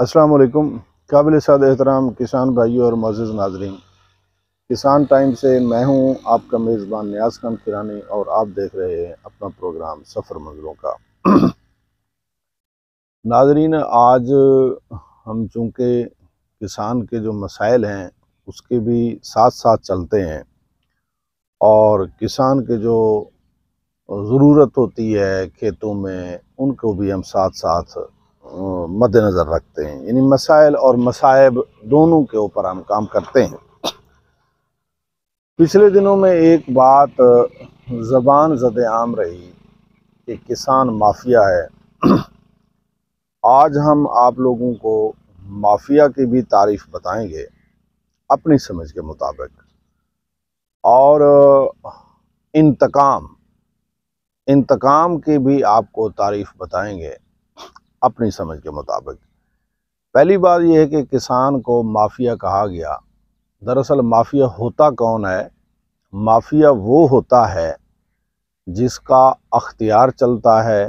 असलकम काबिल साद एहतराम किसान भाइयों और मज़ नाजरीन किसान टाइम से मैं हूं आपका मेज़बान न्याज खान किरानी और आप देख रहे हैं अपना प्रोग्राम सफ़र मंजिलों का नाजरीन आज हम चूँकि किसान के जो मसाइल हैं उसके भी साथ साथ चलते हैं और किसान के जो ज़रूरत होती है खेतों में उनको भी हम साथ साथ मद्दनज़र रखते हैं यानी मसाइल और मसाहब दोनों के ऊपर हम काम करते हैं पिछले दिनों में एक बात ज़बान जद आम रही कि किसान माफिया है आज हम आप लोगों को माफिया की भी तारीफ बताएंगे अपनी समझ के मुताबिक और इंतकाम इंतकाम की भी आपको तारीफ बताएंगे अपनी समझ के मुताबिक पहली बात यह है कि किसान को माफिया कहा गया दरअसल माफिया होता कौन है माफिया वो होता है जिसका अख्तियार चलता है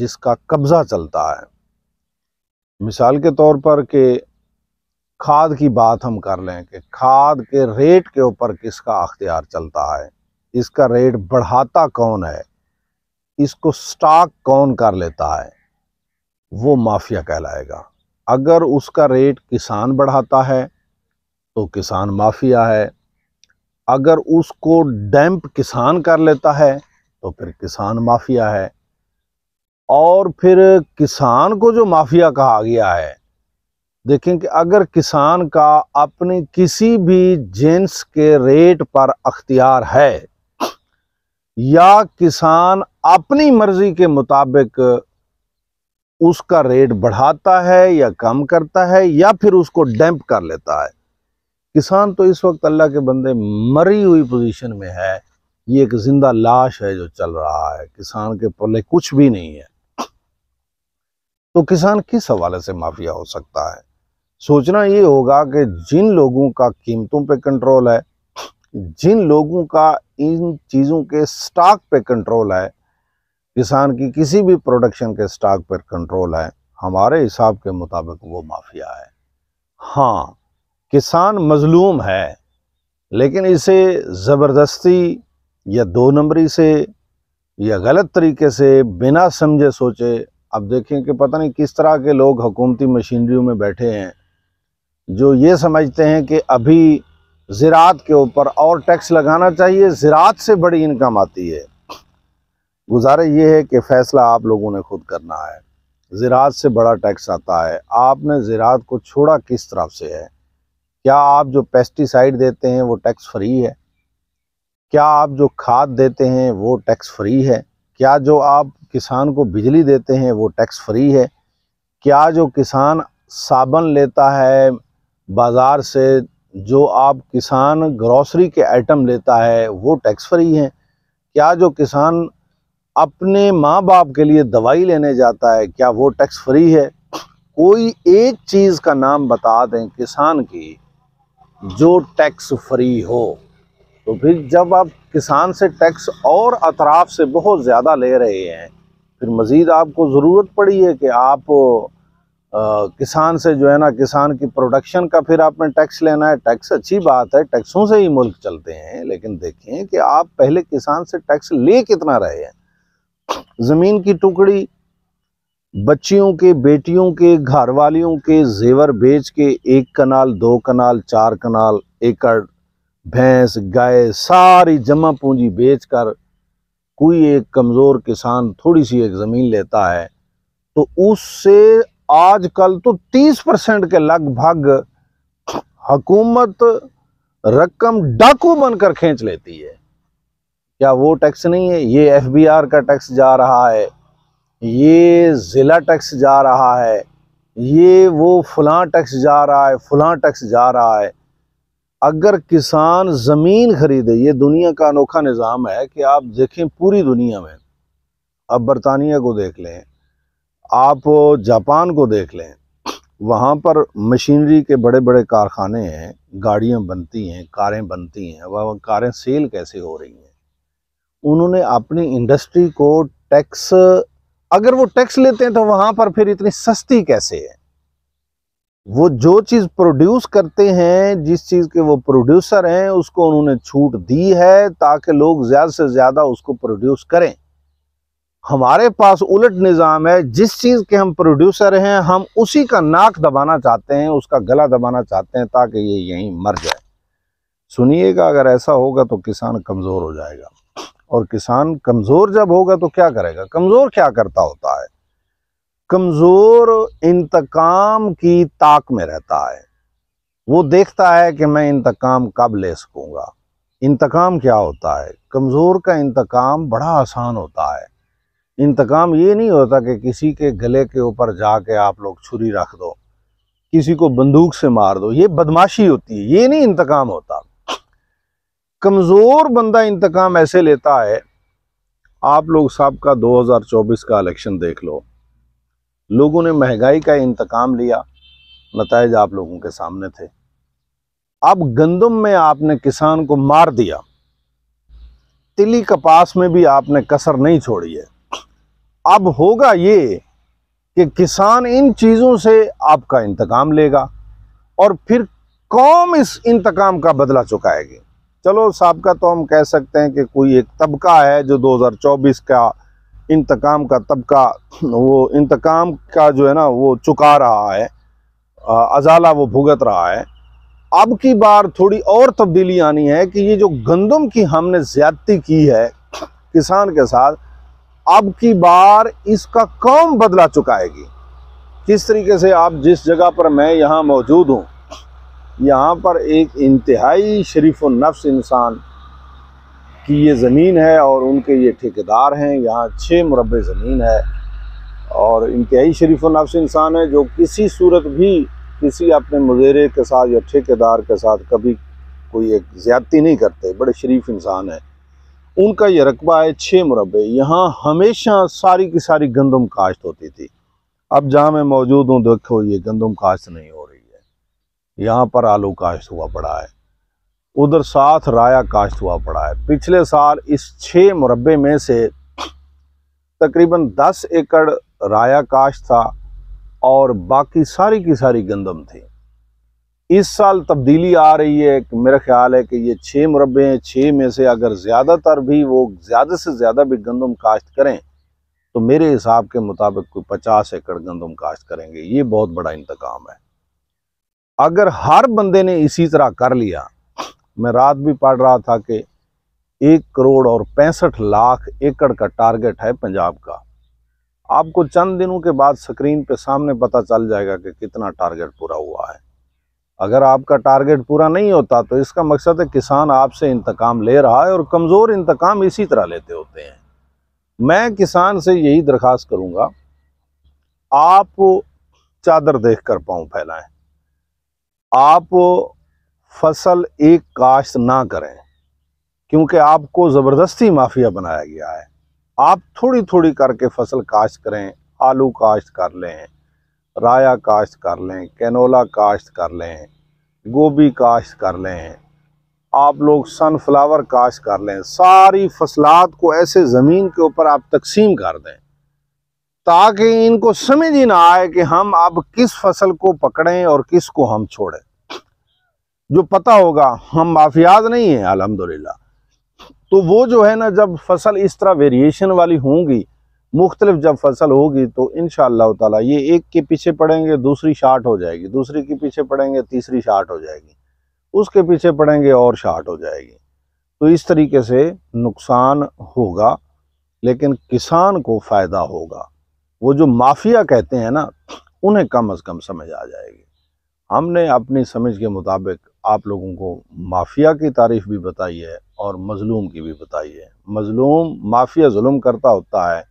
जिसका कब्ज़ा चलता है मिसाल के तौर पर कि खाद की बात हम कर लें कि खाद के रेट के ऊपर किसका अख्तियार चलता है इसका रेट बढ़ाता कौन है इसको स्टॉक कौन कर लेता है वो माफिया कहलाएगा अगर उसका रेट किसान बढ़ाता है तो किसान माफिया है अगर उसको डैम्प किसान कर लेता है तो फिर किसान माफिया है और फिर किसान को जो माफिया कहा गया है देखें कि अगर किसान का अपने किसी भी जेंस के रेट पर अख्तियार है या किसान अपनी मर्ज़ी के मुताबिक उसका रेट बढ़ाता है या कम करता है या फिर उसको डैम्प कर लेता है किसान तो इस वक्त अल्लाह के बंदे मरी हुई पोजीशन में है ये एक जिंदा लाश है जो चल रहा है किसान के पल्ले कुछ भी नहीं है तो किसान किस हवाले से माफिया हो सकता है सोचना ये होगा कि जिन लोगों का कीमतों पे कंट्रोल है जिन लोगों का इन चीज़ों के स्टॉक पे कंट्रोल है किसान की किसी भी प्रोडक्शन के स्टॉक पर कंट्रोल है हमारे हिसाब के मुताबिक वो माफिया है हाँ किसान मजलूम है लेकिन इसे ज़बरदस्ती या दो नंबरी से या गलत तरीके से बिना समझे सोचे अब देखें कि पता नहीं किस तरह के लोग हुकूमती मशीनरी में बैठे हैं जो ये समझते हैं कि अभी ज़रात के ऊपर और टैक्स लगाना चाहिए ज़रात से बड़ी इनकम आती है गुजारे ये है कि फ़ैसला आप लोगों ने खुद करना है ज़रात से बड़ा टैक्स आता है आपने ज़रात को छोड़ा किस तरफ से है क्या आप जो पेस्टिसाइड देते हैं वो टैक्स फ्री है क्या आप जो खाद देते हैं वो टैक्स फ्री है क्या जो आप किसान को बिजली देते हैं वो टैक्स फ्री है क्या जो किसान साबन लेता है बाज़ार से जो आप किसान ग्रॉसरी के आइटम लेता है वो टैक्स फ्री हैं क्या जो किसान अपने माँ बाप के लिए दवाई लेने जाता है क्या वो टैक्स फ्री है कोई एक चीज़ का नाम बता दें किसान की जो टैक्स फ्री हो तो फिर जब आप किसान से टैक्स और अतराफ से बहुत ज़्यादा ले रहे हैं फिर मज़ीद आपको ज़रूरत पड़ी है कि आप आ, किसान से जो है ना किसान की प्रोडक्शन का फिर आपने टैक्स लेना है टैक्स अच्छी बात है टैक्सों से ही मुल्क चलते हैं लेकिन देखें कि आप पहले किसान से टैक्स ले कितना रहे हैं ज़मीन की टुकड़ी बच्चियों के बेटियों के घर वालियों के जेवर बेच के एक कनाल दो कनाल चार कनाल एकड़ भैंस गाय सारी जमा पूंजी बेचकर कोई एक कमज़ोर किसान थोड़ी सी एक ज़मीन लेता है तो उससे आजकल तो 30 परसेंट के लगभग हकूमत रकम डाकू बनकर खींच लेती है क्या वो टैक्स नहीं है ये एफबीआर का टैक्स जा रहा है ये ज़िला टैक्स जा रहा है ये वो फलां टैक्स जा रहा है फलां टैक्स जा रहा है अगर किसान ज़मीन ख़रीदे ये दुनिया का अनोखा निज़ाम है कि आप देखें पूरी दुनिया में आप बरतानिया को देख लें आप जापान को देख लें वहाँ पर मशीनरी के बड़े बड़े कारखाने हैं गाड़ियाँ बनती हैं कारें बनती हैं वह कारें सेल कैसे हो रही हैं उन्होंने अपनी इंडस्ट्री को टैक्स अगर वो टैक्स लेते हैं तो वहां पर फिर इतनी सस्ती कैसे है वो जो चीज़ प्रोड्यूस करते हैं जिस चीज़ के वो प्रोड्यूसर हैं उसको उन्होंने छूट दी है ताकि लोग ज़्यादा से ज़्यादा उसको प्रोड्यूस करें हमारे पास उलट निज़ाम है जिस चीज़ के हम प्रोड्यूसर हैं हम उसी का नाक दबाना चाहते हैं उसका गला दबाना चाहते हैं ताकि ये यहीं मर जाए सुनिएगा अगर ऐसा होगा तो किसान कमज़ोर हो जाएगा और किसान कमज़ोर जब होगा तो क्या करेगा कमज़ोर क्या करता होता है कमज़ोर इंतकाम की ताक में रहता है वो देखता है कि मैं इंतकाम कब ले सकूंगा इंतकाम क्या होता है कमज़ोर का इंतकाम बड़ा आसान होता है इंतकाम ये नहीं होता कि किसी के गले के ऊपर जाके आप लोग छुरी रख दो किसी को बंदूक से मार दो ये बदमाशी होती है ये नहीं इंतकाम होता कमज़ोर बंदा इंतकाम ऐसे लेता है आप लोग साहब का 2024 का इलेक्शन देख लो लोगों ने महंगाई का इंतकाम लिया नतज आप लोगों के सामने थे अब गंदम में आपने किसान को मार दिया तिली कपास में भी आपने कसर नहीं छोड़ी है अब होगा ये कि किसान इन चीज़ों से आपका इंतकाम लेगा और फिर कौम इस इंतकाम का बदला चुकाएगी चलो सबका तो हम कह सकते हैं कि कोई एक तबका है जो 2024 का इंतकाम का तबका वो इंतकाम का जो है ना वो चुका रहा है अजाला वो भुगत रहा है अब की बार थोड़ी और तब्दीली आनी है कि ये जो गंदम की हमने ज्यादती की है किसान के साथ अब की बार इसका कौम बदला चुकाएगी किस तरीके से आप जिस जगह पर मैं यहाँ मौजूद हूँ यहाँ पर एक इंतहाई शरीफ नफ्स इंसान की ये ज़मीन है और उनके ये ठेकेदार हैं यहाँ छः मुरबे ज़मीन है और इंतहाई शरीफ नफ्स इंसान है जो किसी सूरत भी किसी अपने मुजेरे के साथ या ठेकेदार के साथ कभी कोई एक ज़्यादती नहीं करते बड़े शरीफ इंसान हैं उनका ये रकबा है छः मुरबे यहाँ हमेशा सारी की सारी गंदम काश्त होती थी अब जहाँ मैं मौजूद हूँ देखो ये गंदम काश्त नहीं हो यहाँ पर आलू काश्त हुआ पड़ा है उधर साथ राया काश्त हुआ पड़ा है पिछले साल इस छः मुरबे में से तकरीबन दस एकड़ राया काश्त था और बाकी सारी की सारी गंदम थी इस साल तब्दीली आ रही है मेरा ख्याल है कि ये छः मुरबे हैं छः में से अगर ज़्यादातर भी वो ज़्यादा से ज़्यादा भी गंदम काश्त करें तो मेरे हिसाब के मुताबिक कोई पचास एकड़ गंदम काश्त करेंगे ये बहुत बड़ा इंतकाम है अगर हर बंदे ने इसी तरह कर लिया मैं रात भी पढ़ रहा था कि एक करोड़ और पैंसठ लाख एकड़ का टारगेट है पंजाब का आपको चंद दिनों के बाद स्क्रीन पे सामने पता चल जाएगा कि कितना टारगेट पूरा हुआ है अगर आपका टारगेट पूरा नहीं होता तो इसका मकसद है किसान आपसे इंतकाम ले रहा है और कमज़ोर इंतकाम इसी तरह लेते होते हैं मैं किसान से यही दरख्वास्त करूँगा आप चादर देख कर पाँव फैलाएं आप फसल एक काश्त ना करें क्योंकि आपको ज़बरदस्ती माफिया बनाया गया है आप थोड़ी थोड़ी करके फसल काश्त करें आलू काश्त कर लें राया काश्त कर लें कैनोला काश्त कर लें गोभी काश्त कर लें आप लोग सनफ्लावर काश्त कर लें सारी फसलात को ऐसे ज़मीन के ऊपर आप तकसीम कर दें ताकि इनको समझ ही ना आए कि हम अब किस फसल को पकड़ें और किस को हम छोड़ें जो पता होगा हम माफियाज नहीं हैं अल्हम्दुलिल्लाह तो वो जो है ना जब फसल इस तरह वेरिएशन वाली होंगी मुख्तलिफ जब फसल होगी तो इन ताला ये एक के पीछे पड़ेंगे दूसरी शार्ट हो जाएगी दूसरी के पीछे पड़ेंगे तीसरी शार्ट हो जाएगी उसके पीछे पड़ेंगे और शार्ट हो जाएगी तो इस तरीके से नुकसान होगा लेकिन किसान को फ़ायदा होगा वो जो माफिया कहते हैं ना उन्हें कम अज़ कम समझ आ जाएगी हमने अपनी समझ के मुताबिक आप लोगों को माफिया की तारीफ भी बताई है और मज़लूम की भी बताई है मज़लूम माफिया जुल्म करता होता है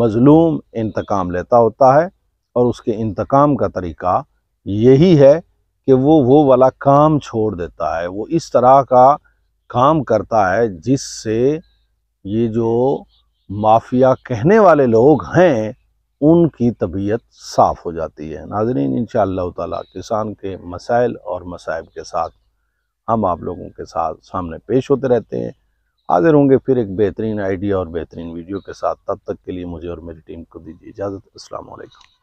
मज़लूम इंतकाम लेता होता है और उसके इंतकाम का तरीका यही है कि वो वो वाला काम छोड़ देता है वो इस तरह का काम करता है जिससे ये जो माफिया कहने वाले लोग हैं उनकी तबीयत साफ़ हो जाती है नाजरीन इन ताला किसान के मसाइल और मसाइब के साथ हम आप लोगों के साथ सामने पेश होते रहते हैं हाजिर होंगे फिर एक बेहतरीन आइडिया और बेहतरीन वीडियो के साथ तब तक के लिए मुझे और मेरी टीम को दीजिए इजाज़त असल